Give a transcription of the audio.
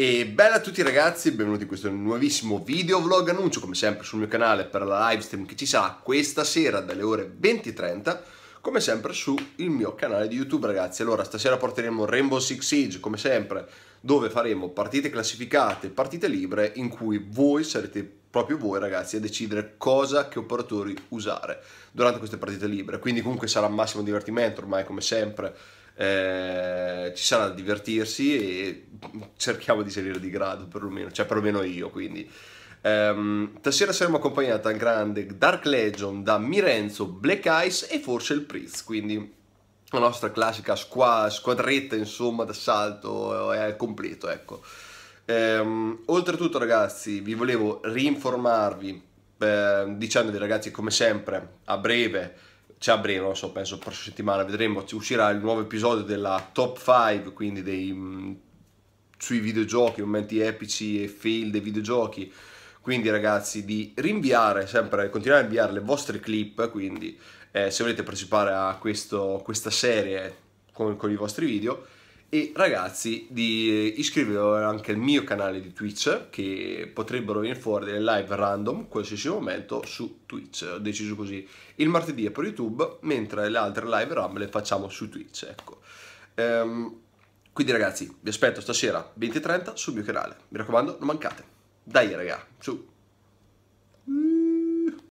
E bella a tutti ragazzi, benvenuti in questo nuovissimo video vlog annuncio come sempre sul mio canale per la live stream che ci sarà questa sera dalle ore 20.30 come sempre sul mio canale di YouTube ragazzi. Allora stasera porteremo Rainbow Six Siege come sempre dove faremo partite classificate, partite libere in cui voi sarete proprio voi ragazzi a decidere cosa che operatori usare durante queste partite libere quindi comunque sarà massimo divertimento ormai come sempre eh, ci sarà da divertirsi e cerchiamo di salire di grado perlomeno, cioè perlomeno io quindi. Um, ehm, tasera saremo accompagnati al grande Dark Legion da Mirenzo, Black Ice e forse il Priz, quindi la nostra classica squa- squadretta insomma d'assalto eh, è al completo, ecco. Um, oltretutto ragazzi vi volevo rinformarvi eh, dicendovi ragazzi come sempre a breve c'è a breve, non so, penso la prossima settimana vedremo, uscirà il nuovo episodio della top 5, quindi dei, mm, sui videogiochi, momenti epici e fail dei videogiochi. Quindi ragazzi, di rinviare sempre, continuare a inviare le vostre clip, quindi eh, se volete partecipare a questo, questa serie con, con i vostri video, e ragazzi di eh, iscrivervi anche al mio canale di Twitch che potrebbero venire fuori delle live random qualsiasi momento su Twitch, ho deciso così il martedì è per YouTube mentre le altre live random le facciamo su Twitch, ecco. Ehm, quindi ragazzi vi aspetto stasera 20.30 sul mio canale, mi raccomando non mancate, dai ragazzi su!